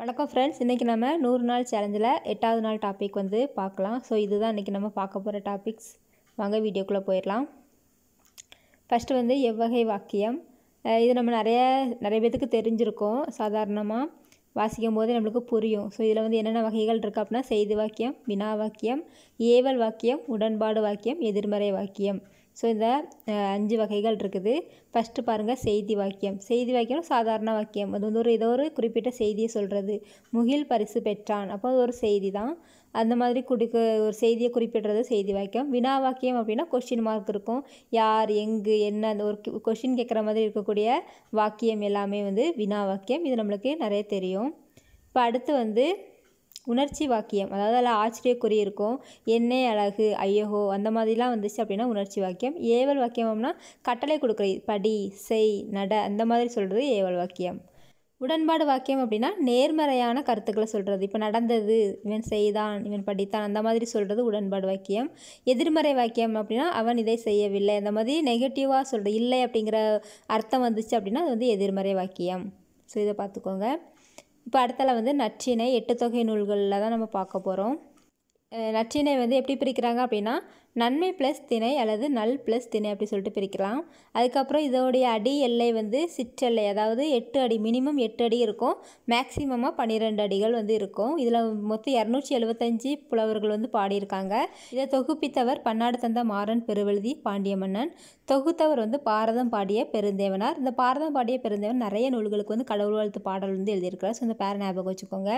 வணக்கம் ஃப்ரெண்ட்ஸ் இன்றைக்கி நம்ம நூறு நாள் சேலஞ்சில் எட்டாவது நாள் டாபிக் வந்து பார்க்கலாம் ஸோ இதுதான் இன்றைக்கி நம்ம பார்க்க போகிற டாபிக்ஸ் வாங்க வீடியோக்குள்ளே போயிடலாம் ஃபஸ்ட்டு வந்து எவ்வகை வாக்கியம் இது நம்ம நிறைய நிறைய பேத்துக்கு தெரிஞ்சிருக்கோம் சாதாரணமாக வாசிக்கும் போது நம்மளுக்கு புரியும் ஸோ இதில் வந்து என்னென்ன வகைகள் இருக்குது அப்படின்னா செய்தி வாக்கியம் வினா வாக்கியம் ஏவல் வாக்கியம் உடன்பாடு வாக்கியம் எதிர்மறை வாக்கியம் ஸோ இந்த அஞ்சு வகைகள் இருக்குது ஃபஸ்ட்டு பாருங்கள் செய்தி வாக்கியம் செய்தி வாக்கியம் சாதாரண வாக்கியம் அது வந்து ஒரு ஏதோ ஒரு குறிப்பிட்ட செய்தியை சொல்கிறது முகில் பரிசு பெற்றான் அப்போ அது ஒரு செய்தி தான் அந்த மாதிரி கொடுக்க ஒரு செய்தியை குறிப்பிடுறது செய்தி வாக்கியம் வினா வாக்கியம் அப்படின்னா கொஷின் மார்க் இருக்கும் யார் எங்கு என்ன அந்த ஒரு கொஷின் கேட்குற மாதிரி இருக்கக்கூடிய வாக்கியம் எல்லாமே வந்து வினா வாக்கியம் இது நம்மளுக்கு நிறைய தெரியும் இப்போ அடுத்து வந்து உணர்ச்சி வாக்கியம் அதாவது அதில் ஆச்சரியக்குறி இருக்கும் என்னே அழகு ஐயோ அந்த மாதிரிலாம் வந்துச்சு அப்படின்னா உணர்ச்சி வாக்கியம் ஏவல் வாக்கியம் அப்படின்னா கட்டளை கொடுக்குறது படி செய் நட அந்த மாதிரி சொல்கிறது ஏவல் வாக்கியம் உடன்பாடு வாக்கியம் அப்படின்னா நேர்மறையான கருத்துக்களை சொல்கிறது இப்போ நடந்தது இவன் செய்தான் இவன் படித்தான் அந்த மாதிரி சொல்கிறது உடன்பாடு வாக்கியம் எதிர்மறை வாக்கியம் அப்படின்னா அவன் இதை செய்யவில்லை அந்த மாதிரி நெகட்டிவாக சொல்கிறது இல்லை அப்படிங்கிற அர்த்தம் வந்துச்சு அப்படின்னா அது வந்து எதிர்மறை வாக்கியம் ஸோ இதை பார்த்துக்கோங்க இப்போ அடுத்தால வந்து நற்றிணை எட்டு தொகை நூல்களில் தான் நம்ம பார்க்க போகிறோம் நச்சினை வந்து எப்படி பிரிக்கிறாங்க அப்படின்னா நன்மை ப்ளஸ் திணை அல்லது நல் ப்ளஸ் திணை அப்படி சொல்லிட்டு பிரிக்கலாம் அதுக்கப்புறம் இதோடைய அடி எல்லை வந்து சிற்றெல்லை அதாவது எட்டு அடி மினிமம் எட்டு அடி இருக்கும் மேக்சிமமாக பன்னிரெண்டு அடிகள் வந்து இருக்கும் இதில் மொத்தம் இரநூற்றி எழுபத்தஞ்சி புலவர்கள் வந்து பாடியிருக்காங்க இதை தொகுப்பித்தவர் பன்னாடு தந்த மாறன் பெருவெழுதி பாண்டிய மன்னன் தொகுத்தவர் வந்து பாரதம் பாடிய பெருந்தேவனார் இந்த பாரதம் பாடிய பெருந்தேவன் நிறைய நூல்களுக்கு வந்து கடவுள் வாழ்த்து பாடல் வந்து எழுதியிருக்கிறார் ஸோ இந்த பேர ஞாபகம் வச்சுக்கோங்க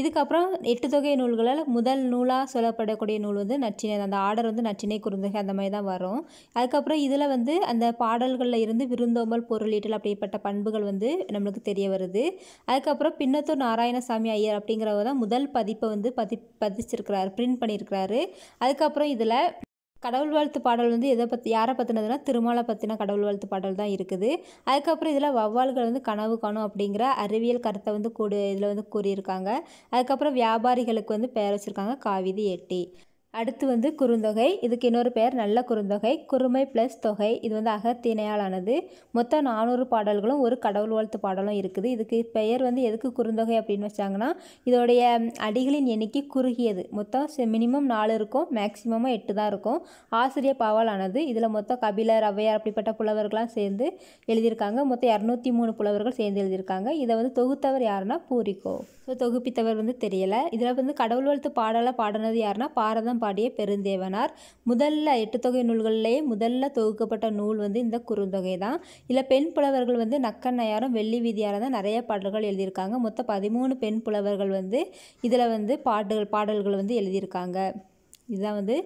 இதுக்கப்புறம் எட்டு தொகை நூல்களில் முதல் நூலாக சொல்லப்படக்கூடிய நூல் வந்து நச்சினை அந்த ஆர்டர் வந்து நச்சினை குறுந்தகை அந்த மாதிரி தான் வரும் அதுக்கப்புறம் இதில் வந்து அந்த பாடல்களில் இருந்து விருந்தோம்பல் பொருளீட்டல் அப்படிப்பட்ட பண்புகள் வந்து நம்மளுக்கு தெரிய வருது அதுக்கப்புறம் பின்னத்தூர் நாராயணசாமி ஐயர் அப்படிங்கிறவர் தான் முதல் பதிப்பை வந்து பதி பதிச்சிருக்கிறாரு பிரிண்ட் பண்ணியிருக்கிறாரு அதுக்கப்புறம் இதில் கடவுள் வாழ்த்து பாடல் வந்து எதை பற்றி யாரை பற்றினதுன்னா திருமாலை பற்றின கடவுள் வாழ்த்து பாடல் தான் இருக்குது அதுக்கப்புறம் இதில் வவ்வால்கள் வந்து கனவு காணும் அப்படிங்கிற அறிவியல் கருத்தை வந்து கூடு இதில் வந்து கூறியிருக்காங்க அதுக்கப்புறம் வியாபாரிகளுக்கு வந்து பெயர் வச்சுருக்காங்க காவிதி எட்டி அடுத்து வந்து குறுந்தொகை இதுக்கு இன்னொரு பேர் நல்ல குறுந்தொகை குறுமை ப்ளஸ் தொகை இது வந்து அகத்திணையாலானது மொத்தம் நானூறு பாடல்களும் ஒரு கடவுள் வாழ்த்து பாடலும் இருக்குது இதுக்கு பெயர் வந்து எதுக்கு குறுந்தொகை அப்படின்னு வச்சாங்கன்னா இதோடைய அடிகளின் எண்ணிக்கை குறுகியது மொத்தம் மினிமம் நாலு இருக்கும் மேக்சிமமாக எட்டு தான் இருக்கும் ஆசிரியர் பாவலானது இதில் மொத்தம் கபிலர் ஔவையார் அப்படிப்பட்ட புலவர்கள்லாம் சேர்ந்து எழுதியிருக்காங்க மொத்தம் இரநூத்தி மூணு புலவர்கள் சேர்ந்து எழுதியிருக்காங்க இதை வந்து தொகுத்தவர் யாருன்னா பூரிக்கோ ஸோ தொகுப்பித்தவர் வந்து தெரியலை இதில் வந்து கடவுள் வாழ்த்து பாடலாக பாடினது யாருன்னா பாரதம் பாடிய பெருந்தேவனார் முதல்ல எட்டு தொகை நூல்கள்லேயே முதல்ல தொகுக்கப்பட்ட நூல் வந்து இந்த குறுந்தொகை தான் இதில் பெண் புலவர்கள் வந்து நக்கண்ணையாரும் வெள்ளி வீதியாரும் தான் நிறைய பாடல்கள் எழுதியிருக்காங்க மொத்தம் பதிமூணு பெண் புலவர்கள் வந்து இதில் வந்து பாடல் பாடல்கள் வந்து எழுதியிருக்காங்க இதுதான் வந்து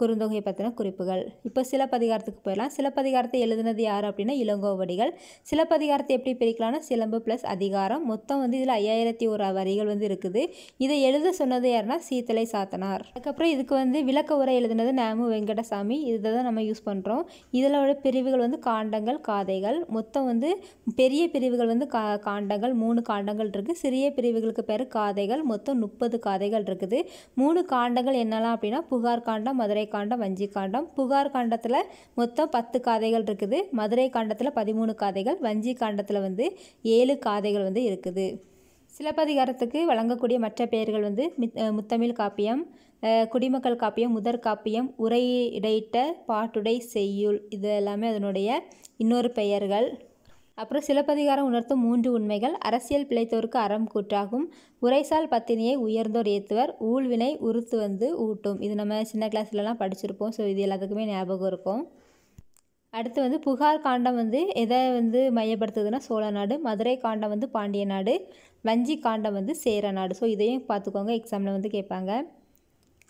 குறுந்தொகை பற்றின குறிப்புகள் இப்போ சிலப்பதிகாரத்துக்கு போயிடலாம் சிலப்பதிகாரத்தை எழுதுனது யார் அப்படின்னா இளங்கோவடிகள் சிலப்பதிகாரத்தை எப்படி பிரிக்கலாம்னா சிலம்பு ப்ளஸ் அதிகாரம் மொத்தம் வந்து இதில் ஐயாயிரத்தி ஒரு வரிகள் வந்து இருக்குது இதை எழுத சொன்னது யாருன்னா சீத்தலை சாத்தனார் அதுக்கப்புறம் இதுக்கு வந்து விளக்க உரை எழுதுனது நாமு வெங்கடசாமி இதை தான் நம்ம யூஸ் பண்ணுறோம் உள்ள பிரிவுகள் வந்து காண்டங்கள் காதைகள் மொத்தம் வந்து பெரிய பிரிவுகள் வந்து கா காண்டங்கள் மூணு காண்டங்கள் இருக்குது சிறிய பிரிவுகளுக்கு பேர் காதைகள் மொத்தம் முப்பது காதைகள் இருக்குது மூணு காண்டங்கள் என்னெல்லாம் அப்படின்னா புகார் காண்டம் மதுரை மதுரை காண்டம் வஞ்சி காண்டம் புகார் காண்டத்தில் மொத்தம் பத்து காதைகள் இருக்குது மதுரை காண்டத்தில் பதிமூணு காதைகள் வஞ்சி காண்டத்தில் வந்து ஏழு காதைகள் வந்து இருக்குது சிலப்பதிகாரத்துக்கு வழங்கக்கூடிய மற்ற பெயர்கள் வந்து முத்தமிழ் காப்பியம் குடிமக்கள் காப்பியம் முதற் காப்பியம் உரையிடையிட்ட பாட்டுடை செய்யுள் இது எல்லாமே அதனுடைய இன்னொரு பெயர்கள் அப்புறம் சிலப்பதிகாரம் உணர்த்தும் மூன்று உண்மைகள் அரசியல் பிழைத்தோருக்கு அறம் கூற்றாகும் உரைசால் பத்தினியை உயர்ந்தோர் ஏத்துவர் ஊழ்வினை உறுத்து வந்து ஊட்டும் இது நம்ம சின்ன கிளாஸ்லலாம் படிச்சிருப்போம் ஸோ இது எல்லாத்துக்குமே ஞாபகம் இருக்கும் அடுத்து வந்து புகார் காண்டம் வந்து எதை வந்து மையப்படுத்துதுன்னா சோழ நாடு மதுரை காண்டம் வந்து பாண்டிய நாடு வஞ்சி காண்டம் வந்து சேர நாடு ஸோ இதையும் பார்த்துக்கோங்க எக்ஸாமில் வந்து கேட்பாங்க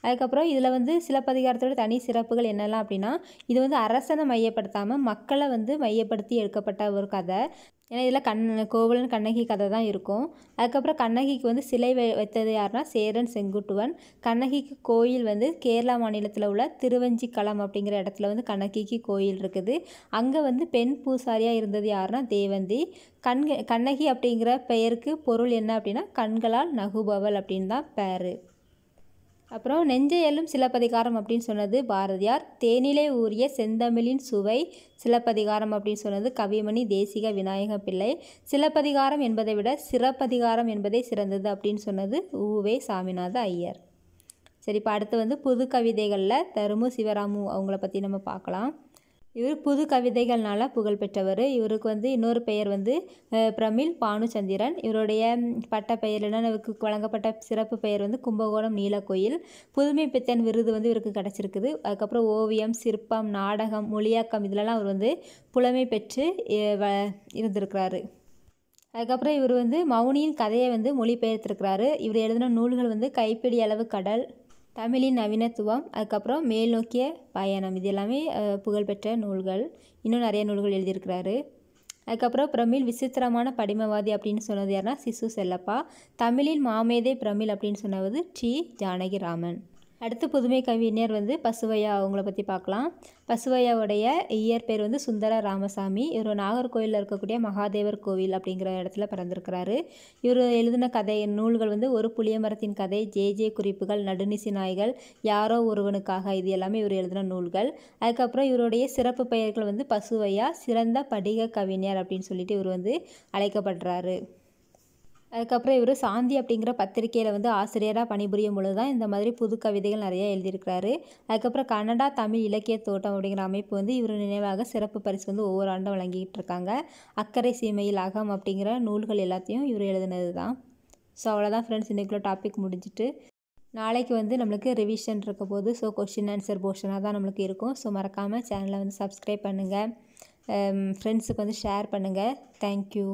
அதுக்கப்புறம் இதில் வந்து சிலப்பதிகாரத்தோட தனி சிறப்புகள் என்னெல்லாம் அப்படின்னா இது வந்து அரசனை மையப்படுத்தாமல் மக்களை வந்து மையப்படுத்தி எடுக்கப்பட்ட ஒரு கதை ஏன்னா இதில் கண் கோவலன் கண்ணகி கதை தான் இருக்கும் அதுக்கப்புறம் கண்ணகிக்கு வந்து சிலை வைத்தது யாருன்னா சேரன் செங்குட்டுவன் கண்ணகிக்கு கோயில் வந்து கேரளா மாநிலத்தில் உள்ள திருவஞ்சிக்களம் அப்படிங்கிற இடத்துல வந்து கண்ணகிக்கு கோயில் இருக்குது அங்கே வந்து பெண் பூசாரியாக இருந்தது யாருன்னா தேவந்தி கண் கண்ணகி அப்படிங்கிற பெயருக்கு பொருள் என்ன அப்படின்னா கண்களால் நகுபவள் அப்படின்னு தான் பேர் அப்புறம் நெஞ்சையலும் சிலப்பதிகாரம் அப்படின்னு சொன்னது பாரதியார் தேனிலே ஊரிய செந்தமிழின் சுவை சிலப்பதிகாரம் அப்படின்னு சொன்னது கவிமணி தேசிக விநாயக பிள்ளை சிலப்பதிகாரம் என்பதை விட சிறப்பதிகாரம் என்பதே சிறந்தது அப்படின்னு சொன்னது ஊவே சாமிநாத ஐயர் சரி இப்போ அடுத்து வந்து புது கவிதைகளில் தருமு சிவராமு அவங்கள பற்றி நம்ம பார்க்கலாம் இவர் புது கவிதைகள்னால புகழ்பெற்றவர் இவருக்கு வந்து இன்னொரு பெயர் வந்து பிரமிழ் பானுச்சந்திரன் இவருடைய பட்ட பெயர் இவருக்கு வழங்கப்பட்ட சிறப்பு பெயர் வந்து கும்பகோணம் நீலக்கோயில் புதுமை பித்தன் விருது வந்து இவருக்கு கிடச்சிருக்குது அதுக்கப்புறம் ஓவியம் சிற்பம் நாடகம் மொழியாக்கம் இதிலலாம் அவர் வந்து புலமை பெற்று வ இருந்திருக்கிறாரு அதுக்கப்புறம் இவர் வந்து மௌனியின் கதையை வந்து மொழிபெயர்த்திருக்கிறாரு இவர் எழுதின நூல்கள் வந்து கைப்பிடி அளவு கடல் தமிழின் நவீனத்துவம் அதுக்கப்புறம் மேல் நோக்கிய பயணம் இது எல்லாமே புகழ்பெற்ற நூல்கள் இன்னும் நிறைய நூல்கள் எழுதியிருக்கிறாரு அதுக்கப்புறம் பிரமிழ் விசித்திரமான படிமவாதி அப்படின்னு சொன்னது யாருன்னா சிசு செல்லப்பா தமிழின் மாமேதை பிரமிழ் அப்படின்னு சொன்னது டி ஜானகிராமன் அடுத்து புதுமை கவிஞர் வந்து பசுவையா அவங்கள பற்றி பார்க்கலாம் பசுவையாவுடைய இயற்பெயர் பேர் வந்து சுந்தர ராமசாமி இவர் நாகர்கோயிலில் இருக்கக்கூடிய மகாதேவர் கோவில் அப்படிங்கிற இடத்துல பிறந்திருக்கிறாரு இவர் எழுதின கதை நூல்கள் வந்து ஒரு புளியமரத்தின் கதை ஜே ஜே குறிப்புகள் நடுநிசி நாய்கள் யாரோ ஒருவனுக்காக இது எல்லாமே இவர் எழுதின நூல்கள் அதுக்கப்புறம் இவருடைய சிறப்பு பெயர்கள் வந்து பசுவையா சிறந்த படிக கவிஞர் அப்படின்னு சொல்லிட்டு இவர் வந்து அழைக்கப்படுறாரு அதுக்கப்புறம் இவர் சாந்தி அப்படிங்கிற பத்திரிகையில் வந்து ஆசிரியராக பணிபுரியும் பொழுது தான் இந்த மாதிரி புது கவிதைகள் நிறையா எழுதியிருக்கிறாரு அதுக்கப்புறம் கனடா தமிழ் இலக்கிய தோட்டம் அப்படிங்கிற அமைப்பு வந்து இவர் நினைவாக சிறப்பு பரிசு வந்து ஒவ்வொரு ஆண்டும் வழங்கிக்கிட்டு இருக்காங்க அக்கறை சீமையில் அகம் அப்படிங்கிற நூல்கள் எல்லாத்தையும் இவர் எழுதினது தான் ஸோ அவ்வளோதான் ஃப்ரெண்ட்ஸ் இன்றைக்குள்ள டாபிக் முடிஞ்சிட்டு நாளைக்கு வந்து நம்மளுக்கு ரிவிஷன் இருக்க போது ஸோ கொஷின் ஆன்சர் போர்ஷனாக தான் நம்மளுக்கு இருக்கும் ஸோ மறக்காமல் சேனலை வந்து சப்ஸ்கிரைப் பண்ணுங்கள் ஃப்ரெண்ட்ஸுக்கு வந்து ஷேர் பண்ணுங்கள் தேங்க்யூ